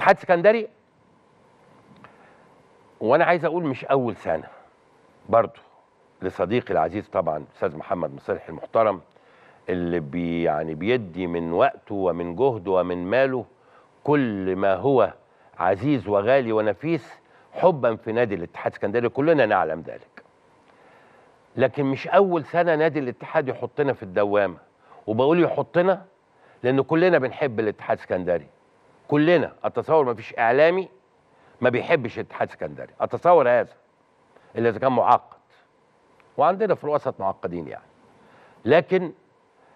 اتحاد سكندري وانا عايز اقول مش اول سنه برضو لصديقي العزيز طبعا استاذ محمد مصالح المحترم اللي بي يعني بيدي من وقته ومن جهده ومن ماله كل ما هو عزيز وغالي ونفيس حبا في نادي الاتحاد السكندري كلنا نعلم ذلك لكن مش اول سنه نادي الاتحاد يحطنا في الدوامه وبقول يحطنا لان كلنا بنحب الاتحاد السكندري كلنا اتصور ما فيش اعلامي ما بيحبش الاتحاد السكندري اتصور هذا الا اذا كان معقد وعندنا في الوسط معقدين يعني لكن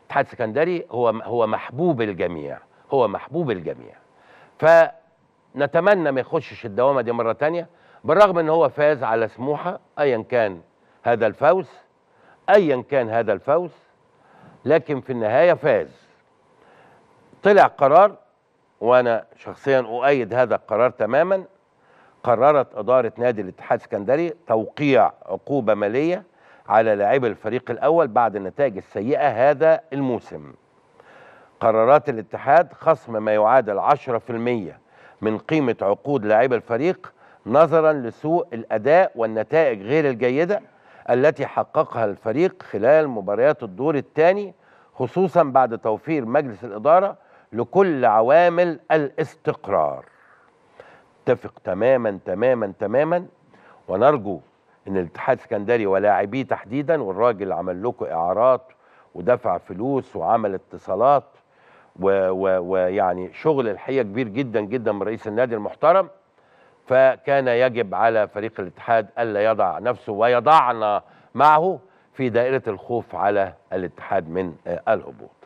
الاتحاد السكندري هو هو محبوب الجميع هو محبوب الجميع فنتمنى ما يخشش الدوامه دي مره تانية بالرغم ان هو فاز على سموحه ايا كان هذا الفوز ايا كان هذا الفوز لكن في النهايه فاز طلع قرار وانا شخصيا اؤيد هذا القرار تماما قررت اداره نادي الاتحاد السكندري توقيع عقوبه ماليه على لاعبي الفريق الاول بعد النتائج السيئه هذا الموسم قرارات الاتحاد خصم ما يعادل 10% من قيمه عقود لاعبي الفريق نظرا لسوء الاداء والنتائج غير الجيده التي حققها الفريق خلال مباريات الدور الثاني خصوصا بعد توفير مجلس الاداره لكل عوامل الاستقرار اتفق تماما تماما تماما ونرجو ان الاتحاد السكندري ولاعبيه تحديدا والراجل عمل لكم اعارات ودفع فلوس وعمل اتصالات ويعني شغل الحقيقه كبير جدا جدا من رئيس النادي المحترم فكان يجب على فريق الاتحاد الا يضع نفسه ويضعنا معه في دائره الخوف على الاتحاد من الهبوط